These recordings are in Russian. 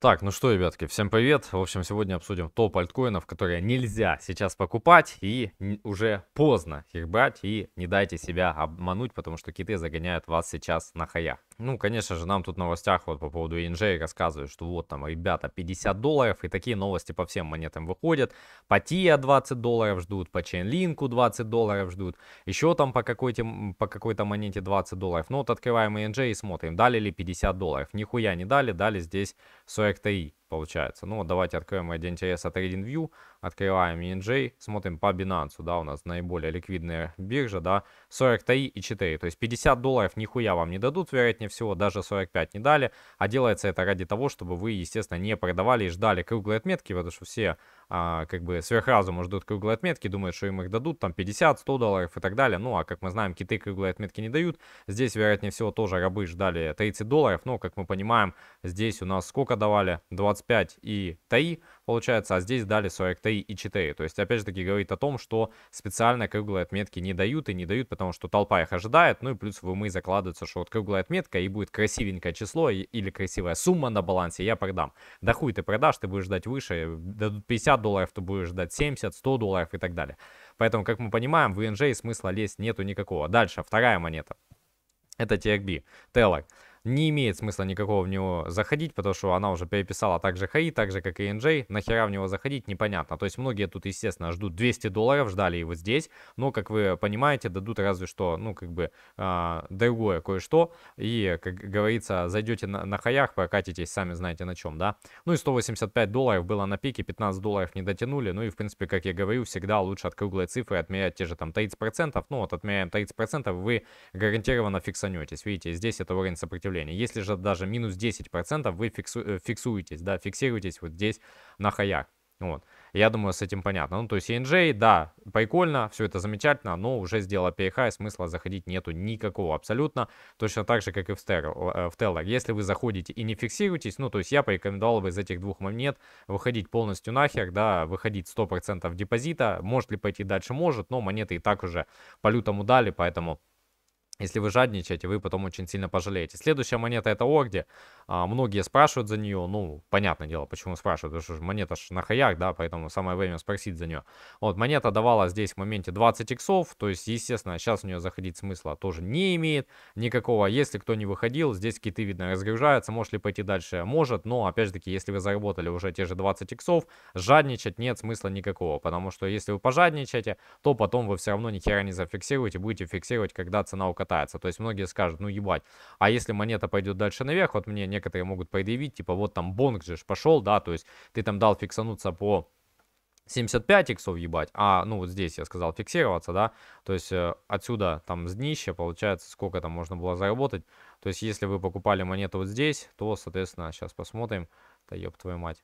Так, ну что, ребятки, всем привет. В общем, сегодня обсудим топ альткоинов, которые нельзя сейчас покупать и уже поздно их брать. И не дайте себя обмануть, потому что киты загоняют вас сейчас на хаях. Ну, конечно же, нам тут в новостях вот по поводу ENJ рассказывают, что вот там, ребята, 50 долларов, и такие новости по всем монетам выходят. По TIA 20 долларов ждут, по Chainlink 20 долларов ждут, еще там по какой-то по какой монете 20 долларов. Ну, вот открываем ENJ и смотрим, дали ли 50 долларов. Нихуя не дали, дали здесь 43 получается. Ну, вот давайте откроем IDNTS от View. Открываем ENJ, смотрим по Binance, да, у нас наиболее ликвидная биржа, да, 43 и 4. То есть 50 долларов нихуя вам не дадут, вероятнее всего, даже 45 не дали. А делается это ради того, чтобы вы, естественно, не продавали и ждали круглые отметки, потому что все а, как бы сверхразумы ждут круглые отметки, думают, что им их дадут, там 50, 100 долларов и так далее. Ну, а как мы знаем, киты круглые отметки не дают. Здесь, вероятнее всего, тоже рабы ждали 30 долларов, но, как мы понимаем, здесь у нас сколько давали? 25 и 3, получается, а здесь дали 43 и 4. То есть, опять же таки, говорит о том, что специально круглые отметки не дают и не дают, потому что толпа их ожидает, ну и плюс в умы закладываются, что вот круглая отметка и будет красивенькое число и, или красивая сумма на балансе, я продам. Да хуй ты продашь, ты будешь ждать выше, дадут 50 долларов, ты будешь ждать 70, 100 долларов и так далее. Поэтому, как мы понимаем, в ИНЖ смысла лезть нету никакого. Дальше, вторая монета. Это TRB, Teller не имеет смысла никакого в него заходить, потому что она уже переписала также хаи, так же как и NJ, нахера в него заходить непонятно. То есть многие тут, естественно, ждут 200 долларов, ждали его здесь, но, как вы понимаете, дадут разве что, ну, как бы, э, другое кое-что, и, как говорится, зайдете на, на хаях, прокатитесь, сами знаете на чем, да. Ну и 185 долларов было на пике, 15 долларов не дотянули, ну и, в принципе, как я говорю, всегда лучше от круглой цифры отмерять те же там 30%, ну вот отмеряем 30%, вы гарантированно фиксанетесь, видите, здесь это уровень сопротивления сопротивление. Если же даже минус 10% вы фиксу, э, фиксуетесь, да, фиксируетесь вот здесь на хаях. Вот. Я думаю, с этим понятно. Ну, то есть ENJ, да, прикольно, все это замечательно, но уже сделала PHI, смысла заходить нету никакого абсолютно. Точно так же, как и в, стер, э, в Teller. Если вы заходите и не фиксируетесь, ну, то есть я порекомендовал бы из этих двух монет выходить полностью нахер, да, выходить 100% депозита. Может ли пойти дальше? Может, но монеты и так уже по лютому дали, поэтому если вы жадничаете, вы потом очень сильно пожалеете. Следующая монета это Орди. А, многие спрашивают за нее. Ну, понятное дело, почему спрашивают. Потому что монета же на хаях, да, поэтому самое время спросить за нее. Вот, монета давала здесь в моменте 20 иксов. То есть, естественно, сейчас в нее заходить смысла тоже не имеет никакого. Если кто не выходил, здесь киты, видно, разгружаются. Может ли пойти дальше? Может. Но, опять же таки, если вы заработали уже те же 20 иксов, жадничать нет смысла никакого. Потому что если вы пожадничаете, то потом вы все равно ни хера не зафиксируете. Будете фиксировать, когда цена укатается катается. То есть многие скажут, ну ебать, а если монета пойдет дальше наверх, вот мне некоторые могут предъявить, типа вот там бонг же пошел, да, то есть ты там дал фиксануться по 75 иксов ебать, а, ну, вот здесь я сказал фиксироваться, да, то есть э, отсюда там с днища получается сколько там можно было заработать, то есть если вы покупали монету вот здесь, то, соответственно, сейчас посмотрим, да еб твою мать,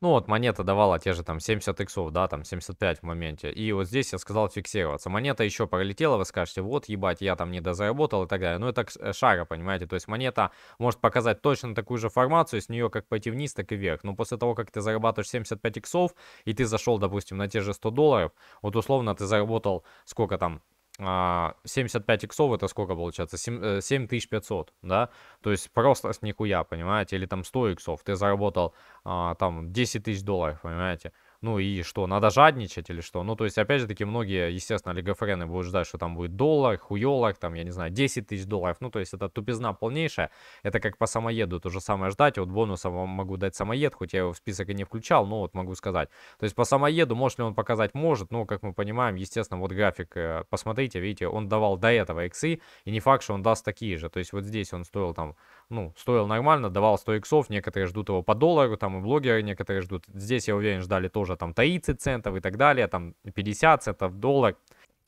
ну вот монета давала те же там 70 иксов, да, там 75 в моменте. И вот здесь я сказал фиксироваться. Монета еще пролетела, вы скажете, вот ебать, я там не дозаработал и так далее. Но ну, это э, шара, понимаете. То есть монета может показать точно такую же формацию, с нее как пойти вниз, так и вверх. Но после того, как ты зарабатываешь 75 иксов, и ты зашел, допустим, на те же 100 долларов, вот условно ты заработал сколько там, 75 а, иксов это сколько получается? 7, 7500, э, да? То есть просто с никуя понимаете? Или там 100 иксов, ты заработал а, там 10 тысяч долларов, понимаете? Ну и что, надо жадничать или что? Ну, то есть, опять же таки, многие, естественно, олигофрены будут ждать, что там будет доллар, хуёлар, там, я не знаю, 10 тысяч долларов. Ну, то есть, это тупизна полнейшая. Это как по самоеду то же самое ждать. Вот бонуса вам могу дать самоед, хоть я его в список и не включал, но вот могу сказать. То есть, по самоеду, может ли он показать? Может, но, как мы понимаем, естественно, вот график, э, посмотрите, видите, он давал до этого иксы, и не факт, что он даст такие же. То есть, вот здесь он стоил там ну, стоил нормально, давал 100 иксов, некоторые ждут его по доллару, там и блогеры некоторые ждут. Здесь, я уверен, ждали тоже там 30 центов и так далее, там 50 центов доллар.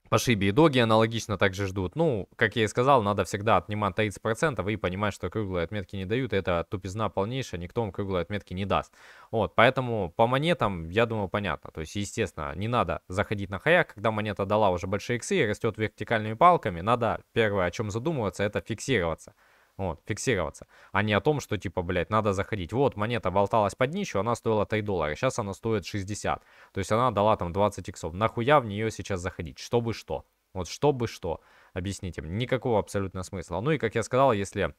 По шибе и доги аналогично также ждут. Ну, как я и сказал, надо всегда отнимать 30% и понимать, что круглые отметки не дают. Это тупизна полнейшая, никто вам круглые отметки не даст. Вот, поэтому по монетам, я думаю, понятно. То есть, естественно, не надо заходить на хаяк, когда монета дала уже большие иксы и растет вертикальными палками. Надо первое, о чем задумываться, это фиксироваться. Вот, фиксироваться. А не о том, что типа, блядь, надо заходить. Вот, монета болталась под нищу, она стоила 3 доллара. Сейчас она стоит 60. То есть она дала там 20 иксов. Нахуя в нее сейчас заходить? Чтобы что? Вот чтобы что? Объясните мне. Никакого абсолютно смысла. Ну и, как я сказал, если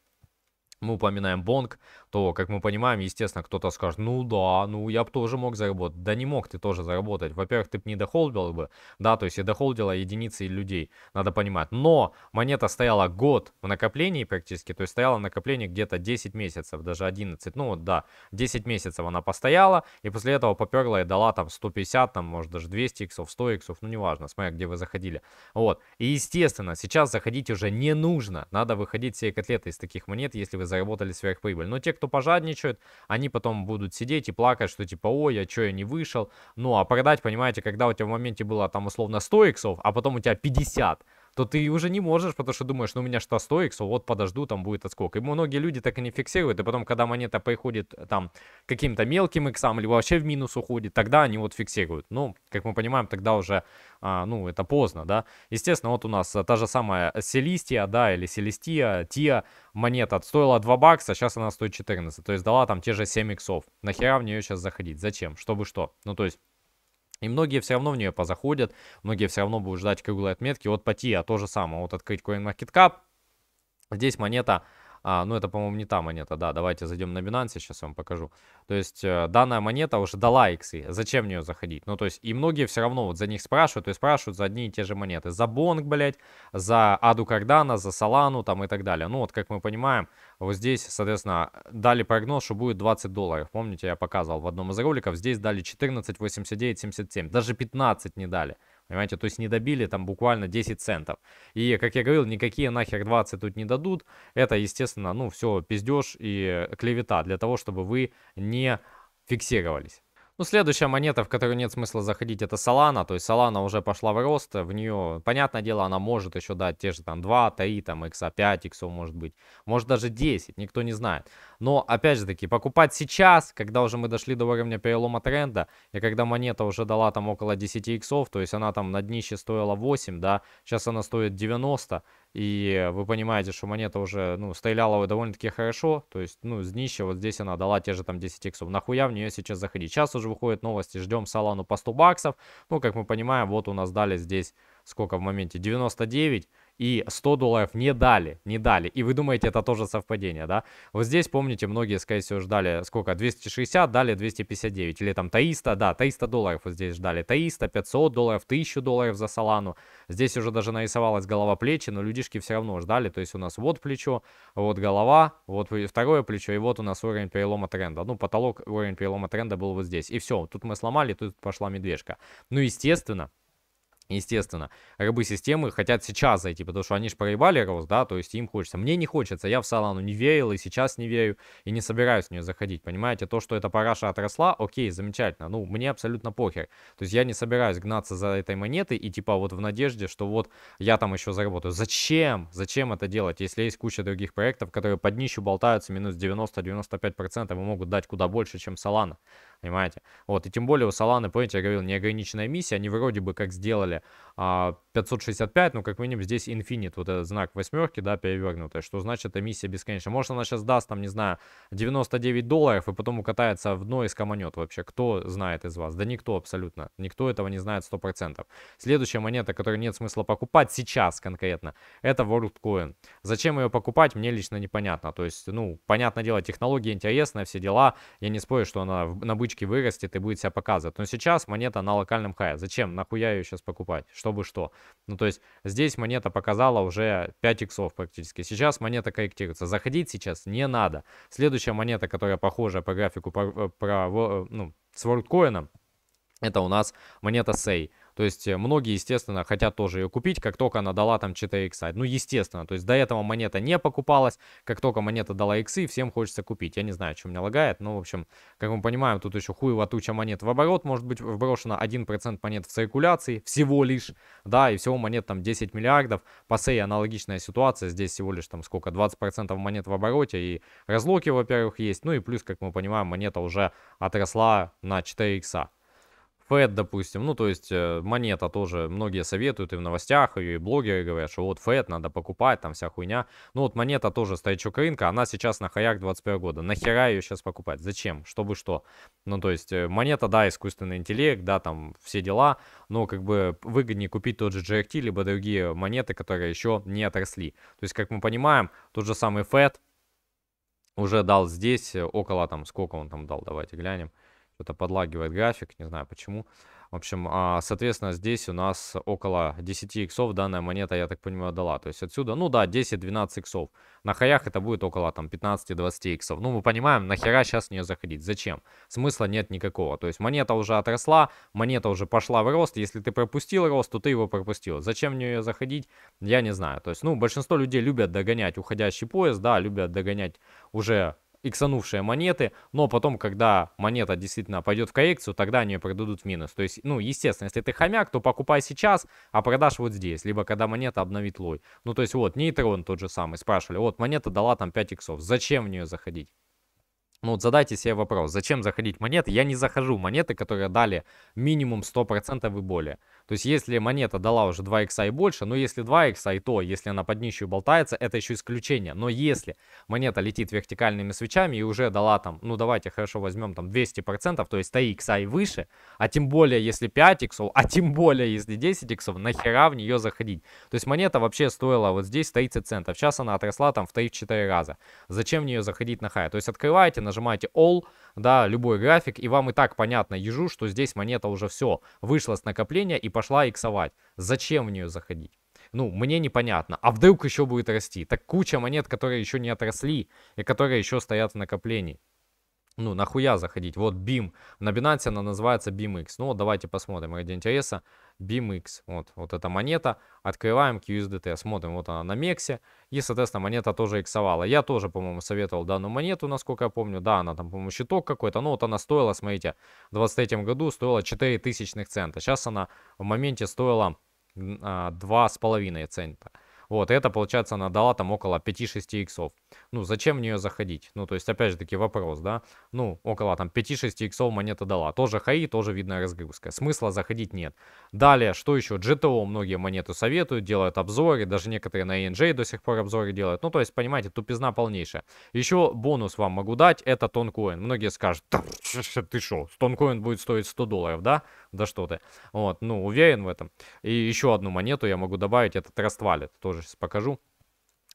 мы упоминаем Бонг, то, как мы понимаем, естественно, кто-то скажет, ну да, ну я бы тоже мог заработать. Да не мог ты тоже заработать. Во-первых, ты бы не дохолдил бы, да, то есть и дохолдила единицы людей, надо понимать. Но монета стояла год в накоплении практически, то есть стояла в где-то 10 месяцев, даже 11, ну вот да, 10 месяцев она постояла, и после этого поперла и дала там 150, там может даже 200 иксов, 100 иксов, ну неважно, смотря где вы заходили. Вот, и естественно, сейчас заходить уже не нужно, надо выходить все котлеты из таких монет, если вы заработали сверхприбыль. Но те, кто пожадничают, они потом будут сидеть и плакать, что типа, ой, я а что, я не вышел. Ну, а продать, понимаете, когда у тебя в моменте было там условно 100 иксов, а потом у тебя 50, то ты уже не можешь, потому что думаешь, ну у меня что 100 иксов, вот подожду, там будет отскок. И многие люди так и не фиксируют, и потом, когда монета приходит э, там каким-то мелким иксам, либо вообще в минус уходит, тогда они вот фиксируют. Ну, как мы понимаем, тогда уже, а, ну, это поздно, да. Естественно, вот у нас э, та же самая Селистия, да, или Селестия, Тия, монета стоила 2 бакса, сейчас она стоит 14, то есть дала там те же 7 иксов. Нахера в нее сейчас заходить? Зачем? Чтобы что? Ну, то есть и многие все равно в нее позаходят, многие все равно будут ждать круглой отметки от Патия, то же самое, вот открыть CoinMarketCap, здесь монета а, ну, это, по-моему, не та монета, да. Давайте зайдем на Binance, сейчас я вам покажу. То есть, э, данная монета уже дала иксы. Зачем в нее заходить? Ну, то есть, и многие все равно вот за них спрашивают, то есть спрашивают за одни и те же монеты. За Бонг, блядь, за Аду Кардана, за Салану, там, и так далее. Ну, вот, как мы понимаем, вот здесь, соответственно, дали прогноз, что будет 20 долларов. Помните, я показывал в одном из роликов. Здесь дали 14, 89, 77. Даже 15 не дали. Понимаете, то есть не добили там буквально 10 центов. И, как я говорил, никакие нахер 20 тут не дадут. Это, естественно, ну все, пиздеж и клевета для того, чтобы вы не фиксировались. Ну, следующая монета, в которую нет смысла заходить, это Solana. То есть Solana уже пошла в рост. В нее, понятное дело, она может еще дать те же там 2, 3, там, x 5 XO может быть. Может даже 10, никто не знает. Но, опять же таки, покупать сейчас, когда уже мы дошли до уровня перелома тренда, и когда монета уже дала там около 10 иксов, то есть она там на днище стоила 8, да, сейчас она стоит 90, и вы понимаете, что монета уже, ну, стреляла довольно-таки хорошо. То есть, ну, с днища вот здесь она дала те же там 10 иксов. Нахуя в нее сейчас заходить? Сейчас уже выходят новости. Ждем Салану по 100 баксов. Ну, как мы понимаем, вот у нас дали здесь сколько в моменте, 99 и 100 долларов не дали, не дали. И вы думаете, это тоже совпадение, да? Вот здесь, помните, многие, скорее всего, ждали сколько? 260, дали 259. Или там таиста, да, таиста долларов вот здесь ждали. таиста 500 долларов, 1000 долларов за Солану. Здесь уже даже нарисовалась голова плечи, но людишки все равно ждали. То есть у нас вот плечо, вот голова, вот второе плечо, и вот у нас уровень перелома тренда. Ну, потолок, уровень перелома тренда был вот здесь. И все, тут мы сломали, тут пошла медвежка. Ну, естественно, Естественно, рабы системы хотят сейчас зайти, потому что они же проебали рост, да, то есть им хочется. Мне не хочется, я в Салану не верил и сейчас не верю, и не собираюсь в нее заходить, понимаете? То, что эта параша отросла, окей, замечательно, ну, мне абсолютно похер. То есть я не собираюсь гнаться за этой монетой и типа вот в надежде, что вот я там еще заработаю. Зачем? Зачем это делать, если есть куча других проектов, которые под нищу болтаются минус 90-95% и могут дать куда больше, чем Салана? понимаете? Вот, и тем более у Solana, помните, я говорил, неограниченная миссия, они вроде бы как сделали а, 565, ну, как минимум, здесь инфинит, вот этот знак восьмерки, да, перевернутый, что значит эмиссия бесконечная. Может, она сейчас даст, там, не знаю, 99 долларов и потом укатается в дно и скоманет вообще. Кто знает из вас? Да никто абсолютно. Никто этого не знает 100%. Следующая монета, которую нет смысла покупать сейчас конкретно, это WorldCoin. Зачем ее покупать, мне лично непонятно. То есть, ну, понятное дело, технология интересная, все дела. Я не спорю, что она на бычке вырастет и будет себя показывать. Но сейчас монета на локальном хай. Зачем? Нахуя ее сейчас покупать? Чтобы что? Ну, то есть здесь монета показала уже 5 иксов практически. Сейчас монета корректируется. Заходить сейчас не надо. Следующая монета, которая похожа по графику э, про, про, э, ну, с WorldCoin, это у нас монета SEI. То есть э, многие, естественно, хотят тоже ее купить, как только она дала там 4 икса. Ну, естественно, то есть до этого монета не покупалась, как только монета дала иксы, всем хочется купить. Я не знаю, что у меня лагает, но, в общем, как мы понимаем, тут еще хуево туча монет в оборот, может быть, вброшено 1% монет в циркуляции, всего лишь, да, и всего монет там 10 миллиардов. По сей аналогичная ситуация, здесь всего лишь там сколько, 20% монет в обороте, и разлоки, во-первых, есть, ну и плюс, как мы понимаем, монета уже отросла на 4 икса. Фед, допустим, ну, то есть э, монета тоже, многие советуют и в новостях, и блогеры говорят, что вот Фед надо покупать, там вся хуйня. Ну, вот монета тоже старичок рынка, она сейчас на хаях 21 года. Нахера ее сейчас покупать? Зачем? Чтобы что? Ну, то есть э, монета, да, искусственный интеллект, да, там все дела, но как бы выгоднее купить тот же GRT, либо другие монеты, которые еще не отросли. То есть, как мы понимаем, тот же самый Фед уже дал здесь э, около там, сколько он там дал, давайте глянем. Что-то подлагивает график, не знаю почему. В общем, а, соответственно, здесь у нас около 10 иксов данная монета, я так понимаю, дала. То есть отсюда, ну да, 10-12 иксов. На хаях это будет около там 15-20 иксов. Ну, мы понимаем, нахера сейчас в нее заходить. Зачем? Смысла нет никакого. То есть монета уже отросла, монета уже пошла в рост. Если ты пропустил рост, то ты его пропустил. Зачем в нее заходить, я не знаю. То есть, ну, большинство людей любят догонять уходящий поезд, да, любят догонять уже иксанувшие монеты, но потом, когда монета действительно пойдет в коррекцию, тогда они ее продадут в минус. То есть, ну, естественно, если ты хомяк, то покупай сейчас, а продашь вот здесь, либо когда монета обновит лой. Ну, то есть, вот, нейтрон тот же самый, спрашивали, вот, монета дала там 5 иксов, зачем в нее заходить? Ну вот задайте себе вопрос, зачем заходить монеты? Я не захожу в монеты, которые дали минимум 100% и более. То есть если монета дала уже 2 икса и больше, но если 2 икса и то, если она под нищую болтается, это еще исключение. Но если монета летит вертикальными свечами и уже дала там, ну давайте хорошо возьмем там 200%, то есть 3 икса и выше, а тем более если 5 иксов, а тем более если 10 иксов, нахера в нее заходить? То есть монета вообще стоила вот здесь 30 центов, сейчас она отросла там в 3-4 раза. Зачем в нее заходить на хай? То есть открываете, нажимаете All, да, любой график, и вам и так понятно ежу, что здесь монета уже все, вышла с накопления и пошла иксовать. Зачем в нее заходить? ну, мне непонятно. А вдруг еще будет расти? Так куча монет, которые еще не отросли и которые еще стоят в накоплении ну, нахуя заходить? Вот BIM. На Binance она называется BIMX. Ну, вот давайте посмотрим ради интереса. BIMX. Вот, вот эта монета. Открываем QSDT. Смотрим, вот она на Мексе. И, соответственно, монета тоже иксовала. Я тоже, по-моему, советовал данную монету, насколько я помню. Да, она там, по-моему, щиток какой-то. Ну, вот она стоила, смотрите, в 23 году стоила 4 тысячных цента. Сейчас она в моменте стоила а, 2,5 цента. Вот, и это, получается, она дала там около 5-6 иксов. Ну, зачем в нее заходить? Ну, то есть, опять же таки, вопрос, да? Ну, около там 5-6 иксов монета дала. Тоже хаи, тоже видная разгрузка. Смысла заходить нет. Далее, что еще? GTO многие монеты советуют, делают обзоры, даже некоторые на ENJ до сих пор обзоры делают. Ну, то есть, понимаете, тупизна полнейшая. Еще бонус вам могу дать, это тонкоин. Многие скажут, ты что, тонкоин будет стоить 100 долларов, да? да что ты. Вот, ну, уверен в этом. И еще одну монету я могу добавить, это Trust Wallet, тоже сейчас покажу.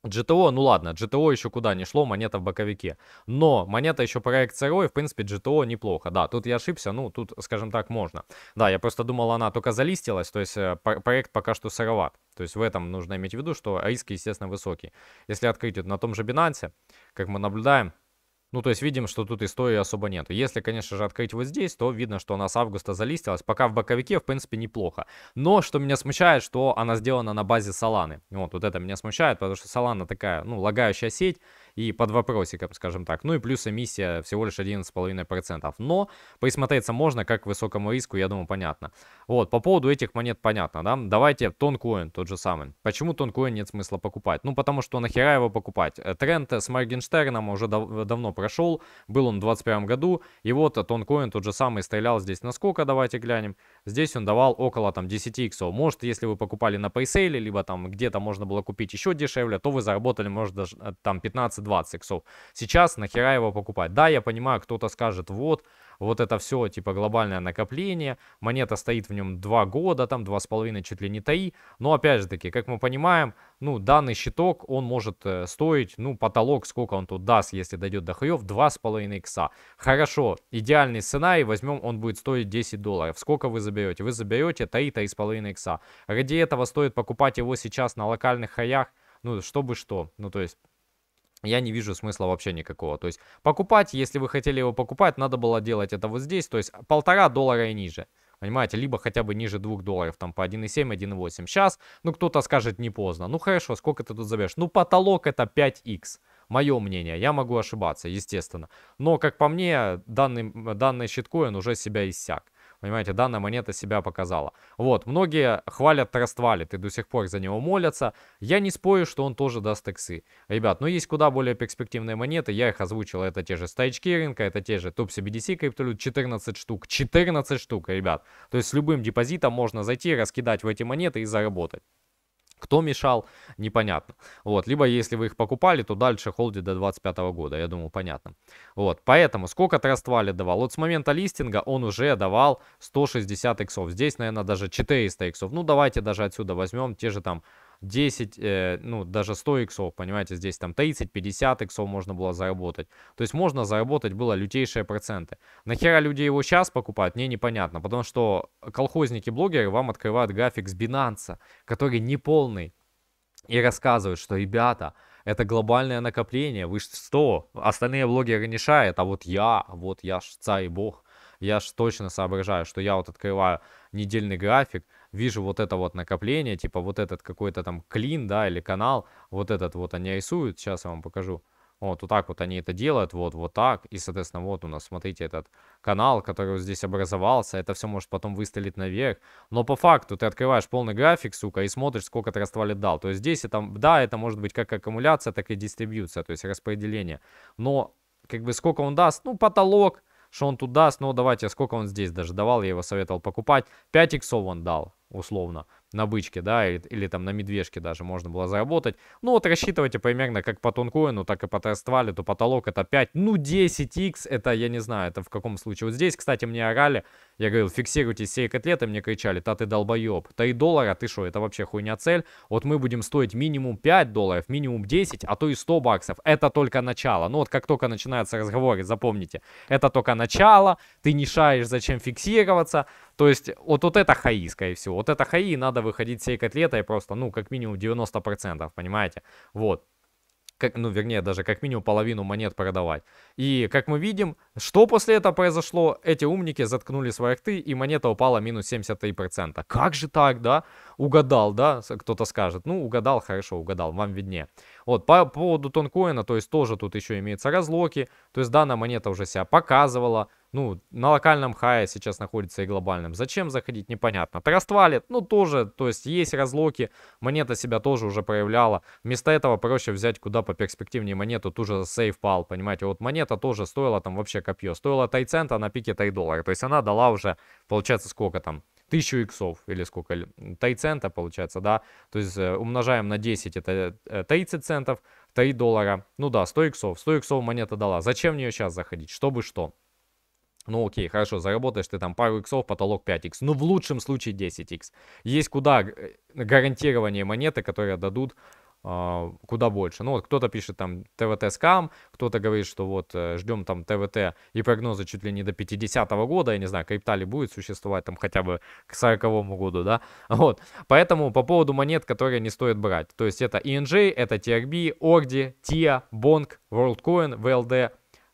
GTO, ну ладно, GTO еще куда не шло, монета в боковике. Но монета еще проект сырой, в принципе, GTO неплохо. Да, тут я ошибся, ну, тут, скажем так, можно. Да, я просто думал, она только залистилась, то есть э, проект пока что сыроват. То есть в этом нужно иметь в виду, что риски, естественно, высокие. Если открыть вот на том же Binance, как мы наблюдаем, ну, то есть видим, что тут истории особо нет. Если, конечно же, открыть вот здесь, то видно, что она с августа залистилась. Пока в боковике, в принципе, неплохо. Но, что меня смущает, что она сделана на базе Соланы. Вот, вот это меня смущает, потому что Солана такая, ну, лагающая сеть и под вопросиком, скажем так. Ну и плюс эмиссия всего лишь 11,5%. Но присмотреться можно как к высокому риску, я думаю, понятно. Вот, по поводу этих монет понятно, да? Давайте тонкоин тот же самый. Почему тонкоин нет смысла покупать? Ну, потому что нахера его покупать? Э, тренд с Моргенштерном уже дав э, давно прошел, был он в 2021 году, и вот тонкоин тот же самый стрелял здесь на сколько, давайте глянем. Здесь он давал около там 10 иксов. Может, если вы покупали на пресейле, либо там где-то можно было купить еще дешевле, то вы заработали, может, даже э, там 15 15-20 иксов. Сейчас нахера его покупать? Да, я понимаю, кто-то скажет, вот, вот это все, типа, глобальное накопление, монета стоит в нем 2 года, там 2,5 чуть ли не таи, но, опять же таки, как мы понимаем, ну, данный щиток, он может э, стоить, ну, потолок, сколько он тут даст, если дойдет до хуев, 2,5 икса. Хорошо, идеальный сценарий, возьмем, он будет стоить 10 долларов. Сколько вы заберете? Вы заберете таи, таи с половиной икса. Ради этого стоит покупать его сейчас на локальных хаях, ну, чтобы что, ну, то есть я не вижу смысла вообще никакого. То есть покупать, если вы хотели его покупать, надо было делать это вот здесь, то есть полтора доллара и ниже. Понимаете, либо хотя бы ниже 2 долларов, там по 1,7, 1,8. Сейчас, ну кто-то скажет не поздно. Ну хорошо, сколько ты тут заберешь? Ну потолок это 5х. Мое мнение, я могу ошибаться, естественно. Но, как по мне, данный, данный щиткоин уже себя иссяк. Понимаете, данная монета себя показала. Вот, многие хвалят Trust Wallet и до сих пор за него молятся. Я не спорю, что он тоже даст иксы. Ребят, но ну есть куда более перспективные монеты, я их озвучил. Это те же рынка, это те же TopCBDC криптолют, 14 штук. 14 штук, ребят. То есть с любым депозитом можно зайти, раскидать в эти монеты и заработать. Кто мешал, непонятно. Вот, либо если вы их покупали, то дальше холди до 25 года, я думаю, понятно. Вот, поэтому сколько Trust Wallet давал? Вот с момента листинга он уже давал 160 иксов, здесь, наверное, даже 400 иксов. Ну, давайте даже отсюда возьмем те же там 10, э, ну, даже 100 иксов, понимаете, здесь там 30-50 иксов можно было заработать. То есть можно заработать было лютейшие проценты. Нахера люди его сейчас покупают, мне непонятно, потому что колхозники-блогеры вам открывают график с Binance, который неполный, и рассказывают, что, ребята, это глобальное накопление, вы что, остальные блогеры не шарят, а вот я, вот я ж царь и бог, я ж точно соображаю, что я вот открываю недельный график, вижу вот это вот накопление, типа вот этот какой-то там клин, да, или канал, вот этот вот они рисуют, сейчас я вам покажу. Вот, вот так вот они это делают, вот, вот так. И, соответственно, вот у нас, смотрите, этот канал, который здесь образовался. Это все может потом выстрелить наверх. Но по факту ты открываешь полный график, сука, и смотришь, сколько ты раствалит дал. То есть здесь, это, да, это может быть как аккумуляция, так и дистрибьюция, то есть распределение. Но, как бы, сколько он даст? Ну, потолок, что он тут даст. Ну, давайте, сколько он здесь даже давал, я его советовал покупать. 5 иксов он дал, условно, на бычке, да, или, или там на медвежке даже можно было заработать. Ну, вот рассчитывайте примерно как по тонкоину, так и по тествале, то потолок это 5, ну, 10 икс, это, я не знаю, это в каком случае. Вот здесь, кстати, мне орали, я говорил, фиксируйте все котлеты, мне кричали, та ты долбоеб. Та и доллара, ты что, это вообще хуйня цель. Вот мы будем стоить минимум 5 долларов, минимум 10, а то и 100 баксов. Это только начало. Ну вот как только начинаются разговоры, запомните, это только начало, ты не шаешь, зачем фиксироваться. То есть вот, вот это хаи, скорее всего. Вот это хаи, надо выходить всей котлетой просто, ну, как минимум 90%, понимаете? Вот как, ну, вернее, даже как минимум половину монет продавать. И, как мы видим, что после этого произошло? Эти умники заткнули свои рты, и монета упала минус 73%. Как же так, да? Угадал, да? Кто-то скажет. Ну, угадал, хорошо, угадал, вам виднее. Вот, по, по поводу тонкоина, то есть тоже тут еще имеются разлоки. То есть данная монета уже себя показывала ну, на локальном хае сейчас находится и глобальным. Зачем заходить, непонятно. Траст валит, ну, тоже, то есть есть разлоки, монета себя тоже уже проявляла. Вместо этого проще взять куда по перспективнее монету, ту же сейф пал, понимаете. Вот монета тоже стоила там вообще копье, стоила тай цента на пике тай доллара. То есть она дала уже, получается, сколько там, 1000 иксов или сколько, тай цента получается, да. То есть э, умножаем на 10, это 30 э, центов, 3 доллара. Ну да, 100 иксов, 100 иксов монета дала. Зачем в нее сейчас заходить, чтобы что? Ну окей, хорошо, заработаешь ты там пару иксов, потолок 5 икс. Ну в лучшем случае 10 икс. Есть куда э, гарантирование монеты, которые дадут э, куда больше. Ну вот кто-то пишет там ТВТ скам, кто-то говорит, что вот э, ждем там ТВТ и прогнозы чуть ли не до 50 -го года, я не знаю, крипта ли будет существовать там хотя бы к 40 году, да, вот. Поэтому по поводу монет, которые не стоит брать, то есть это ENJ, это TRB, Ordi, TIA, Bonk, WorldCoin, VLD,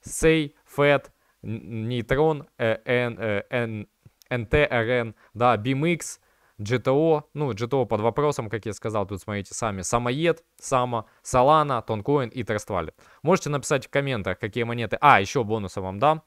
SEI, FED, Нейтрон, НТРН, э, э, да, BMX, GTO, ну, GTO под вопросом, как я сказал, тут смотрите сами, Самоед, Сама, Solana, Тонкоин и Trust Можете написать в комментах, какие монеты. А, еще бонусом вам дам.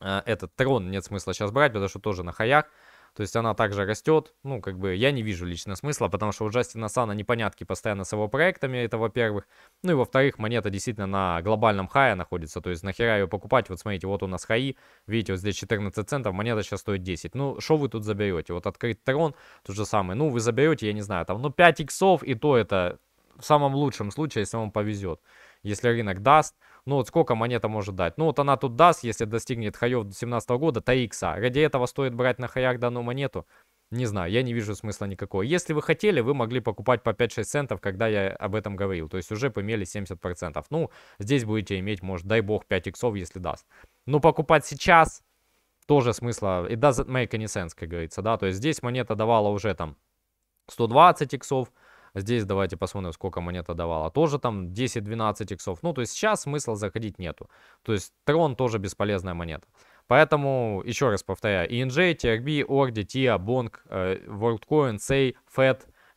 Э, этот Трон нет смысла сейчас брать, потому что тоже на хаях. То есть она также растет. Ну, как бы я не вижу лично смысла, потому что у Джастина Сана непонятки постоянно с его проектами, это во-первых. Ну и во-вторых, монета действительно на глобальном хае находится. То есть нахера ее покупать? Вот смотрите, вот у нас хаи. Видите, вот здесь 14 центов, монета сейчас стоит 10. Ну, что вы тут заберете? Вот открыть трон, то же самое. Ну, вы заберете, я не знаю, там, ну, 5 иксов, и то это в самом лучшем случае, если вам повезет. Если рынок даст, ну вот сколько монета может дать? Ну вот она тут даст, если достигнет хаев 17 года, 3 икса. А ради этого стоит брать на хаях данную монету? Не знаю, я не вижу смысла никакого. Если вы хотели, вы могли покупать по 5-6 центов, когда я об этом говорил. То есть уже помели 70%. Ну, здесь будете иметь, может, дай бог, 5 иксов, если даст. Но покупать сейчас тоже смысла... It doesn't make any sense, как говорится, да. То есть здесь монета давала уже там 120 иксов, Здесь давайте посмотрим, сколько монета давала. Тоже там 10-12 иксов. Ну, то есть сейчас смысла заходить нету. То есть трон тоже бесполезная монета. Поэтому, еще раз повторяю, ENJ, TRB, Ordi, TIA, Bonk, WorldCoin, SEI, FED –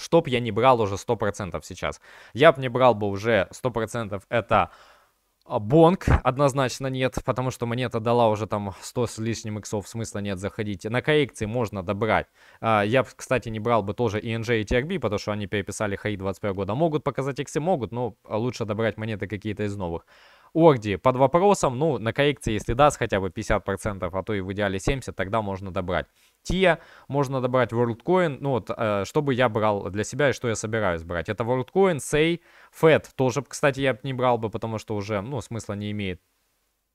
Что б я не брал уже 100% сейчас? Я бы не брал бы уже 100% это а, Бонг однозначно нет, потому что монета дала уже там 100 с лишним иксов, смысла нет заходить. На коррекции можно добрать. А, я, кстати, не брал бы тоже ENJ и TRB, потому что они переписали хаи 21 года. Могут показать иксы, могут, но лучше добрать монеты какие-то из новых. Орди под вопросом, ну, на коррекции, если даст хотя бы 50%, а то и в идеале 70%, тогда можно добрать. TIA можно добавить WorldCoin, ну вот, э, чтобы я брал для себя и что я собираюсь брать. Это WorldCoin, Say, Fed тоже, кстати, я не брал бы, потому что уже, ну, смысла не имеет.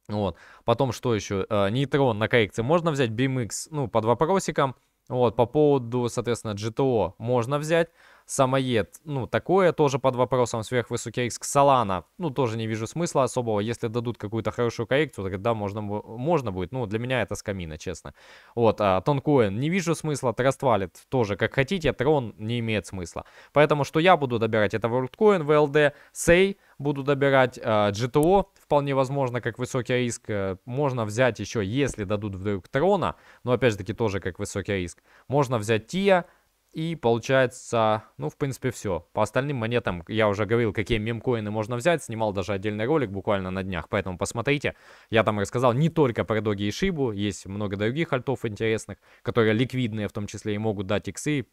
Вот. Потом что еще? Э, нейтрон на коррекции можно взять, BMX, ну, под вопросиком. Вот, по поводу, соответственно, GTO можно взять. Самоед, ну, такое тоже под вопросом, сверхвысокий риск. Салана, ну, тоже не вижу смысла особого. Если дадут какую-то хорошую коррекцию, тогда можно, можно будет. Ну, для меня это скамина, честно. Вот, а, Тонкоин, не вижу смысла. Траствалит тоже, как хотите. Трон не имеет смысла. Поэтому, что я буду добирать, это WorldCoin, VLD, Say, буду добирать э, а, GTO, вполне возможно, как высокий риск. Э, можно взять еще, если дадут вдруг Трона, но опять же таки тоже как высокий риск. Можно взять Тия, и получается, ну, в принципе, все. По остальным монетам я уже говорил, какие мемкоины можно взять. Снимал даже отдельный ролик буквально на днях, поэтому посмотрите. Я там рассказал не только про Доги и Шибу, есть много других альтов интересных, которые ликвидные в том числе и могут дать иксы.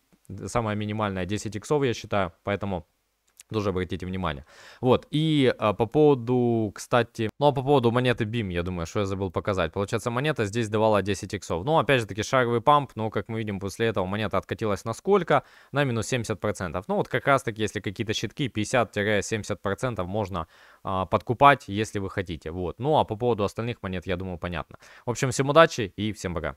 Самое минимальное 10 иксов, я считаю, поэтому тоже обратите внимание. Вот, и а, по поводу, кстати... Ну, а по поводу монеты BIM, я думаю, что я забыл показать. Получается, монета здесь давала 10 иксов. Ну, опять же таки, шаровый памп, но, как мы видим, после этого монета откатилась на сколько? На минус 70%. Ну, вот как раз таки, если какие-то щитки, 50-70% можно а, подкупать, если вы хотите. Вот, ну, а по поводу остальных монет, я думаю, понятно. В общем, всем удачи и всем пока.